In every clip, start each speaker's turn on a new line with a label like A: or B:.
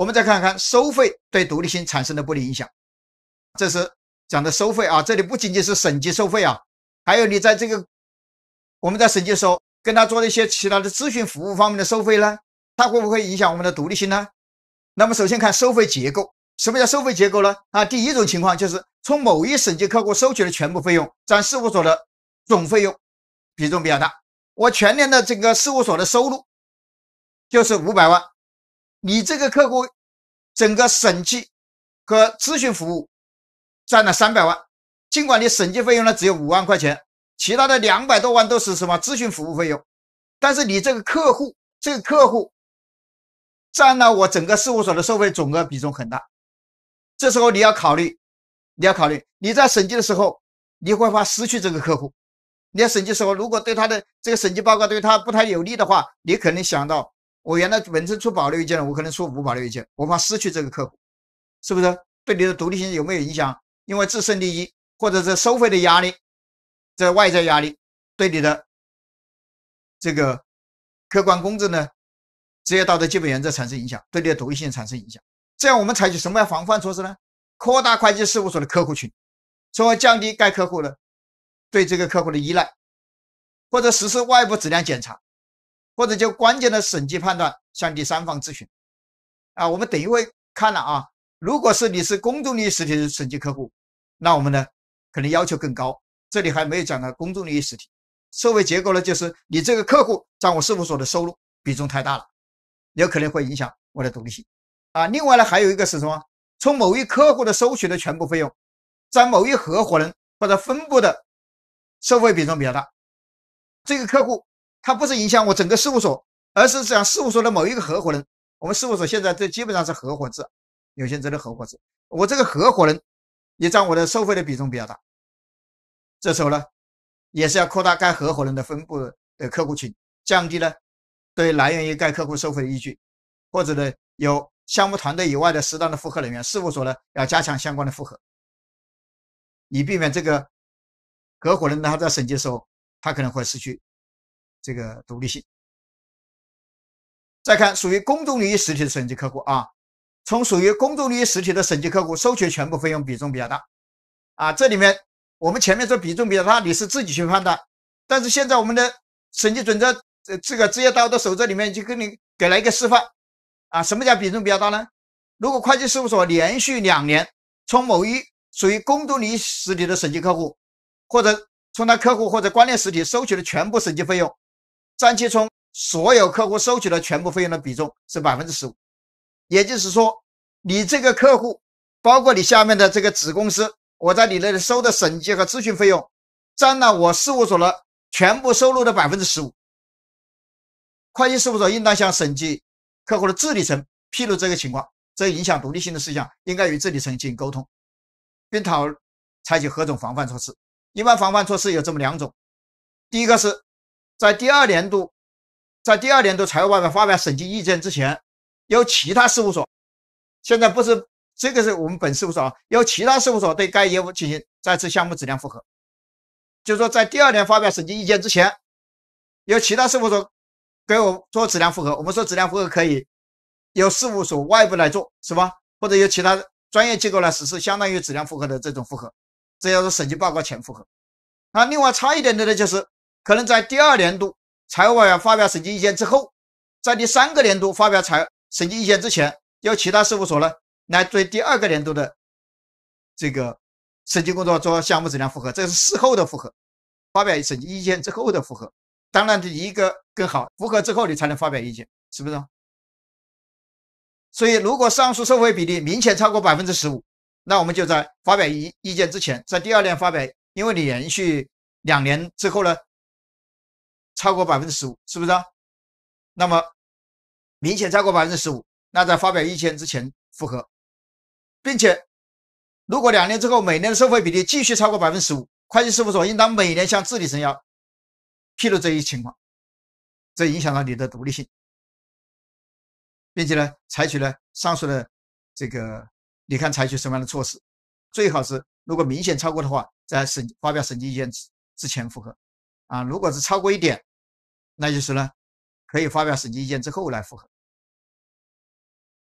A: 我们再看看收费对独立性产生的不利影响，这是讲的收费啊。这里不仅仅是审计收费啊，还有你在这个我们在审计时候跟他做的一些其他的咨询服务方面的收费呢，它会不会影响我们的独立性呢？那么首先看收费结构，什么叫收费结构呢？啊，第一种情况就是从某一审计客户收取的全部费用占事务所的总费用比重比较大。我全年的整个事务所的收入就是五百万。你这个客户整个审计和咨询服务占了三百万，尽管你审计费用呢只有五万块钱，其他的两百多万都是什么咨询服务费用，但是你这个客户这个客户占了我整个事务所的收费总额比重很大。这时候你要考虑，你要考虑你在审计的时候，你会怕失去这个客户。你审计时候如果对他的这个审计报告对他不太有利的话，你可能想到。我原来本身出保留意见了，我可能出无保留意见，我怕失去这个客户，是不是？对你的独立性有没有影响？因为自身利益或者是收费的压力，这外在压力对你的这个客观公正呢、职业道德基本原则产生影响，对你的独立性产生影响。这样我们采取什么样防范措施呢？扩大会计事务所的客户群，从而降低该客户的对这个客户的依赖，或者实施外部质量检查。或者就关键的审计判断向第三方咨询，啊，我们等一会看了啊。如果是你是公众利益实体的审计客户，那我们呢可能要求更高。这里还没有讲到公众利益实体社会结构呢，就是你这个客户占我事务所的收入比重太大了，有可能会影响我的独立性啊。另外呢，还有一个是什么？从某一客户的收取的全部费用占某一合伙人或者分部的收费比重比较大，这个客户。它不是影响我整个事务所，而是讲事务所的某一个合伙人。我们事务所现在这基本上是合伙制，有限责任合伙制。我这个合伙人，也占我的收费的比重比较大。这时候呢，也是要扩大该合伙人的分布的客户群，降低呢对来源于该客户收费的依据，或者呢有项目团队以外的适当的复合人员。事务所呢要加强相关的复合，以避免这个合伙人他在审计的时候他可能会失去。这个独立性，再看属于公众利益实体的审计客户啊，从属于公众利益实体的审计客户收取全部费用比重比较大啊。这里面我们前面说比重比较大，你是自己去判断，但是现在我们的审计准则呃这个职业道德守则里面就给你给了一个示范啊。什么叫比重比较大呢？如果会计事务所连续两年从某一属于公众利益实体的审计客户，或者从他客户或者关联实体收取的全部审计费用。张其聪所有客户收取的全部费用的比重是百分之十五，也就是说，你这个客户，包括你下面的这个子公司，我在你那里收的审计和咨询费用，占了我事务所的全部收入的百分之十五。会计事务所应当向审计客户的治理层披露这个情况，这影响独立性的事项，应该与治理层进行沟通，并讨采取何种防范措施。一般防范措施有这么两种，第一个是。在第二年度，在第二年度财务报表发表审计意见之前，由其他事务所，现在不是这个是我们本事务所啊，由其他事务所对该业务进行再次项目质量复核，就是说在第二年发表审计意见之前，由其他事务所给我做质量复核。我们说质量复核可以由事务所外部来做，是吧？或者由其他专业机构来实施，相当于质量复核的这种复核，这叫做审计报告前复核。那另外差一点的呢，就是。可能在第二年度财务委员发表审计意见之后，在第三个年度发表财审计意见之前，由其他事务所呢来对第二个年度的这个审计工作做项目质量复核，这是事后的复核，发表审计意见之后的复核。当然，第一个更好复核之后，你才能发表意见，是不是？所以，如果上述收费比例明显超过百分之十五，那我们就在发表意意见之前，在第二年发表，因为你连续两年之后呢。超过百分之十五是不是啊？那么明显超过百分之十五，那在发表意见之前复核，并且如果两年之后每年的收费比例继续超过百分之十五，会计事务所应当每年向治理层要披露这一情况，这影响了你的独立性，并且呢，采取了上述的这个，你看采取什么样的措施？最好是如果明显超过的话，在审发表审计意见之之前复核啊，如果是超过一点。那就是呢，可以发表审计意见之后来复核。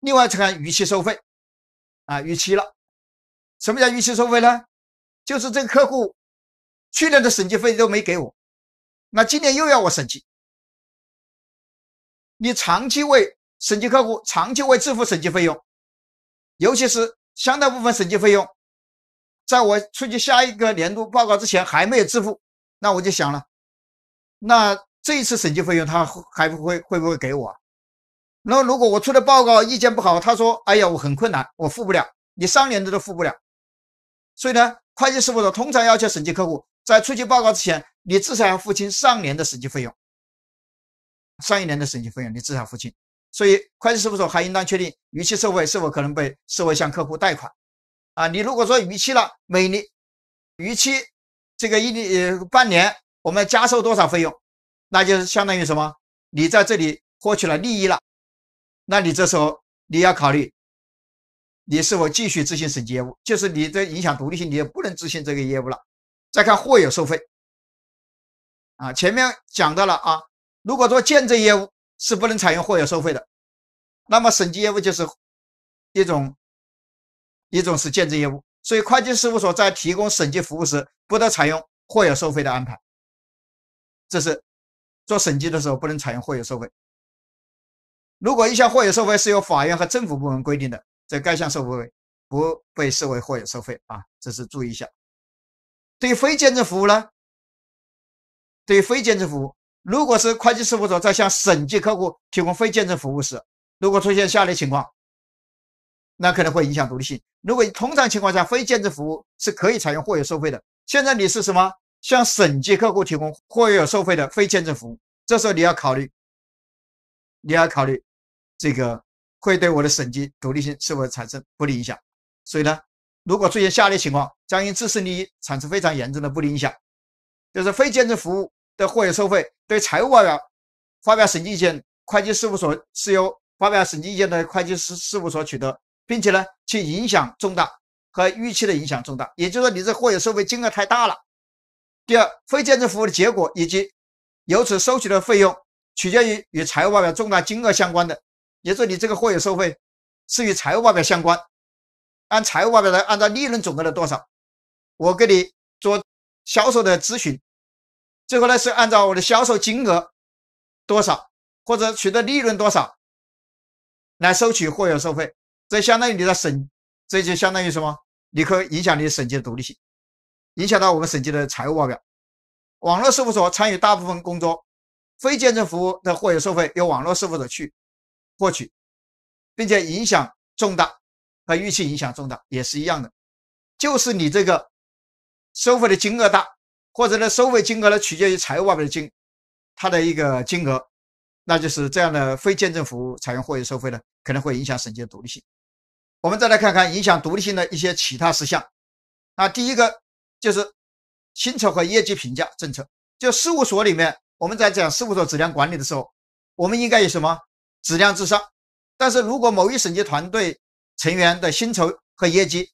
B: 另外，再看逾期收费，啊，逾期了，什么叫逾期收费呢？就是这个客户去年的审计费都没给我，那今年又要我审计，你长期为
A: 审计客户长期为支付审计费用，尤其是相当部分审计费用，在我出具下一个年度报告之前还没有支付，那我就想了，那。这一次审计费用他还会不会会不会给我？那如果我出的报告意见不好，他说：“哎呀，我很困难，我付不了，你上年的都付不了。”所以呢，会计事务所通常要求审计客户在出具报告之前，你至少要付清上年的审计费用。上一年的审计费用你至少付清。所以，会计事务所还应当确定逾期收费是否可能被视为向客户贷款。啊，你如果说逾期了，每年逾期这个一年半年，我们加收多少费用？那就是相当于什么？你在这里获取了利益了，那你这时候你要考虑，你是否继续执行审计业务？就是你的影响独立性，你也不能执行这个业务了。再看货有收费，啊，前面讲到了啊，如果做建证业务是不能采用货有收费的，那么审计业务就是一种，一种是建证业务，所以会计事务所在提供审计服务时，不得采用货有收费的安排，这是。做审计的时候不能采用货有收费。如果一项货有收费是由法院和政府部门规定的，则该项收费不被视为货有收费啊，这是注意一下。对于非兼证服务呢？对于非兼证服务，如果是会计师事务所在向审计客户提供非兼证服务时，如果出现下列情况，那可能会影响独立性。如果通常情况下非兼证服务是可以采用货有收费的，现在你是什么？向审计客户提供或有收费的非鉴证服务，这时候你要考虑，你要考虑这个会对我的审计独立性是否产生不利影响。所以呢，如果出现下列情况，将因自身利益产生非常严重的不利影响，就是非鉴证服务的或有收费对财务报表发表审计意见，会计事务所是由发表审计意见的会计师事务所取得，并且呢，其影响重大和预期的影响重大，也就是说，你这或有收费金额太大了。第二，非建证服务的结果以及由此收取的费用，取决于与财务报表重大金额相关的。也就是你这个货有收费是与财务报表相关。按财务报表来按照利润总额的多少，我给你做销售的咨询。最后呢，是按照我的销售金额多少或者取得利润多少来收取货有收费。这相当于你的审，这就相当于什么？你可影响你审计的独立性。影响到我们审计的财务报表，网络事务所参与大部分工作，非见证服务的获有收费由网络事务所去获取，并且影响重大和预期影响重大也是一样的，就是你这个收费的金额大，或者呢收费金额呢取决于财务报表的金，它的一个金额，那就是这样的非见证服务采用货有收费呢，可能会影响审计的独立性。我们再来看看影响独立性的一些其他事项，那第一个。就是薪酬和业绩评价政策。就事务所里面，我们在讲事务所质量管理的时候，我们应该有什么？质量至上。但是如果某一审计团队成员的薪酬和业绩、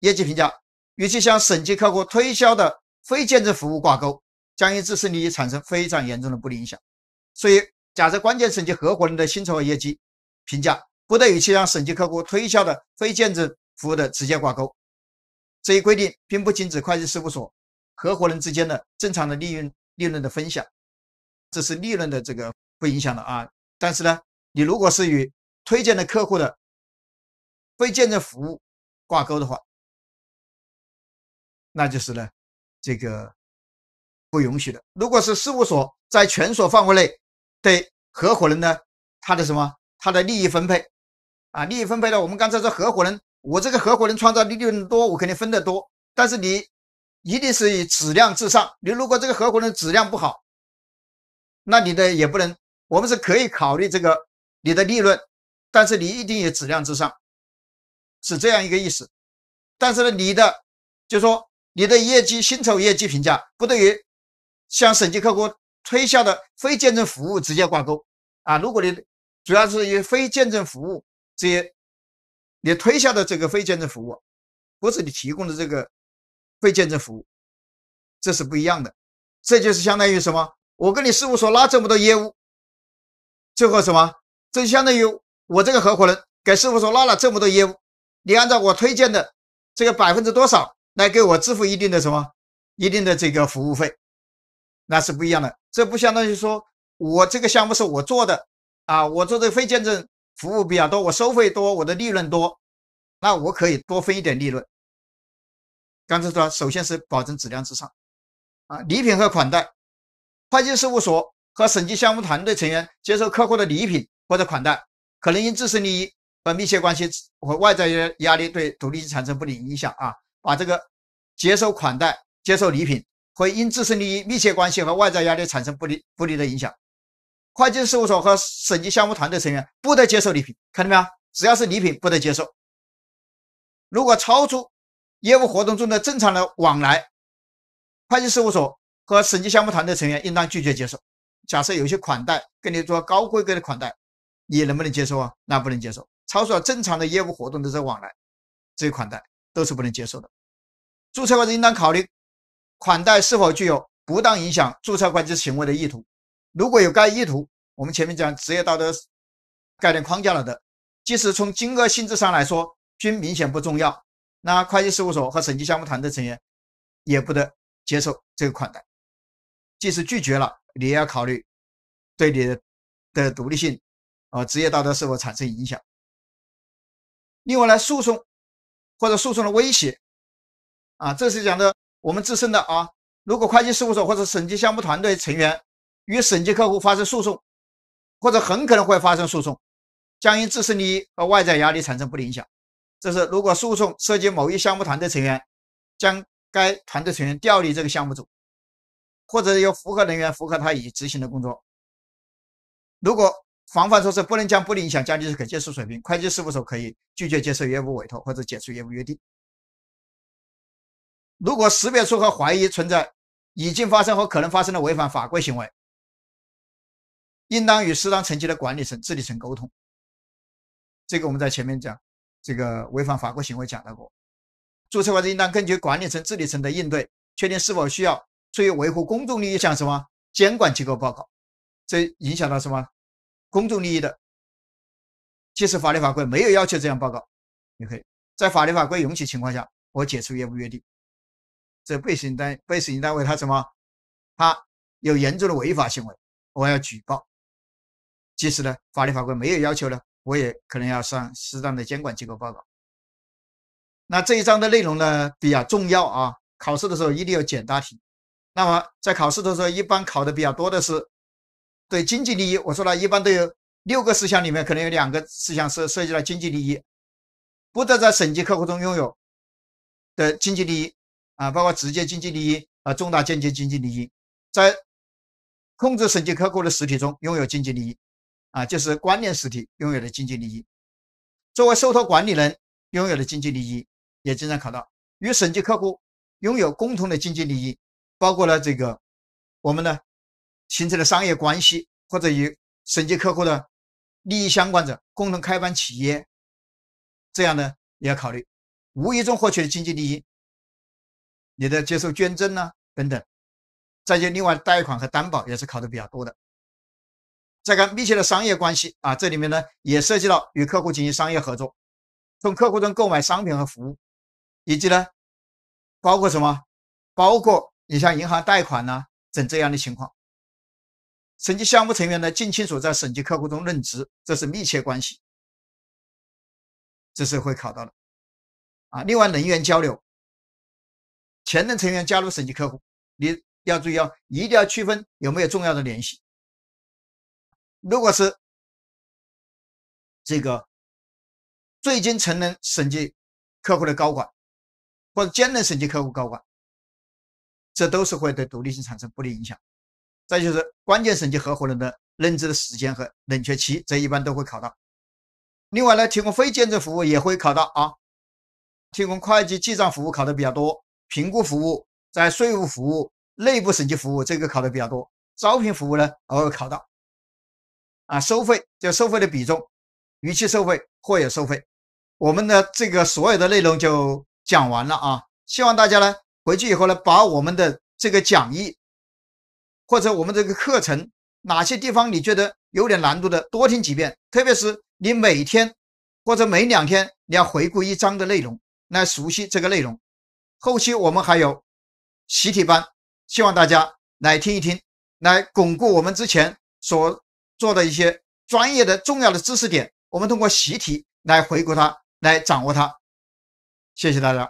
A: 业绩评价与其向审计客户推销的非鉴证服务挂钩，将因自身利益产生非常严重的不利影响。所以，假设关键审计合伙人的薪酬和业绩评价不得与其向审计客户推销的非鉴证服务的直接挂钩。这一规定并不禁止会计事务所合伙人之间的正常的利润利润的分享，这是利润的这个不影响的啊。但是呢，你如果是
B: 与推荐的客户的非见证服务挂钩的话，那就是呢这个不允许的。如果
A: 是事务所在全所范围内对合伙人呢他的什么他的利益分配啊利益分配呢，我们刚才说合伙人。我这个合伙人创造利润多，我肯定分得多。但是你一定是以质量至上。你如果这个合伙人质量不好，那你的也不能。我们是可以考虑这个你的利润，但是你一定以质量至上，是这样一个意思。但是呢，你的就说你的业绩、薪酬、业绩评价，不对于向审计客户推销的非见证服务直接挂钩啊。如果你主要是以非见证服务这些。你推销的这个非见证服务，不是你提供的这个非见证服务，这是不一样的。这就是相当于什么？我跟你事务所拉这么多业务，最后什么？这就相当于我这个合伙人给事务所拉了这么多业务，你按照我推荐的这个百分之多少来给我支付一定的什么，一定的这个服务费，那是不一样的。这不相当于说我这个项目是我做的啊？我做的非见证。服务比较多，我收费多，我的利润多，那我可以多分一点利润。刚才说，首先是保证质量至上，啊，礼品和款待，会计事务所和审计项目团队成员接受客户的礼品或者款待，可能因自身利益和密切关系和外在压力对独立产生不利影响啊。把这个接受款待、接受礼品，会因自身利益、密切关系和外在压力产生不利不利的影响。会计事务所和审计项目团队成员不得接受礼品，看到没有？只要是礼品不得接受。如果超出业务活动中的正常的往来，会计事务所和审计项目团队成员应当拒绝接受。假设有些款待，给你做高规格的款待，你能不能接受啊？那不能接受，超出了正常的业务活动的这往来，这些款待都是不能接受的。注册会计应当考虑款待是否具有不当影响注册会计师行为的意图。如果有该意图，我们前面讲职业道德概念框架了的，即使从金额性质上来说均明显不重要，那会计事务所和审计项目团队成员也不得接受这个款待。即使拒绝了，你也要考虑对你的的独立性啊、职业道德是否产生影响。另外呢，诉讼或者诉讼的威胁啊，这是讲的我们自身的啊，如果会计事务所或者审计项目团队成员。与审计客户发生诉讼，或者很可能会发生诉讼，将因自身利益和外在压力产生不影响。这是如果诉讼涉及某一项目团队成员，将该团队成员调离这个项目组，或者由符合人员符合他已执行的工作。如果防范措施不能将不影响降低至可接受水平，会计师事务所可以拒绝接受业务委托或者解除业务约定。如果识别出和怀疑存在已经发生和可能发生的违反法规行为，应当与适当层级的管理层、治理层沟通。这个我们在前面讲这个违反法规行为讲到过。注册外资应当根据管理层、治理层的应对，确定是否需要出于维护公众利益向什么监管机构报告。这影响到什么公众利益的，即使法律法规没有要求这样报告，也可以在法律法规允许情况下，我解除业务约定。这被审单被审计单位他什么？他有严重的违法行为，我要举报。即使呢法律法规没有要求呢，我也可能要向适当的监管机构报告。那这一章的内容呢比较重要啊，考试的时候一定有简答题。那么在考试的时候，一般考的比较多的是对经济利益。我说了一般都有六个事项里面，可能有两个事项是涉及到经济利益，不得在审计客户中拥有的经济利益啊，包括直接经济利益啊，重大间接经济利益，在控制审计客户的实体中拥有经济利益。啊，就是关联实体拥有的经济利益，作为受托管理人拥有的经济利益，也经常考到与审计客户拥有共同的经济利益，包括了这个我们呢形成的商业关系，或者与审计客户的利益相关者共同开办企业，这样呢也要考虑无意中获取的经济利益，你的接受捐赠呢等等，再就另外贷款和担保也是考的比较多的。这个密切的商业关系啊，这里面呢也涉及到与客户进行商业合作，从客户中购买商品和服务，以及呢包括什么，包括你像银行贷款呢等这样的情况。审计项目成员呢，近亲属在审计客户中任职，这是密切关系，
B: 这是会考到的啊。另外，人员交流，前任成员加入审计客户，你要注意哦，一定要区分有没有重要的联系。如果是这个最近成人审计客户的高管，
A: 或者兼任审计客户高管，这都是会对独立性产生不利影响。再就是关键审计合伙人的任职的时间和冷却期，这一般都会考到。另外呢，提供非兼职服务也会考到啊，提供会计记账服务考的比较多，评估服务在税务服务、内部审计服务这个考的比较多，招聘服务呢偶尔考到。啊，收费就收费的比重，逾期收费或有收费。我们的这个所有的内容就讲完了啊，希望大家呢回去以后呢，把我们的这个讲义或者我们这个课程哪些地方你觉得有点难度的，多听几遍。特别是你每天或者每两天你要回顾一章的内容，来熟悉这个内容。后期我们还有习题班，希望大家来听一听，来巩固我们之前所。做的一些专业的重要的知识点，我们通过习题来回顾它，来掌握它。谢谢大家。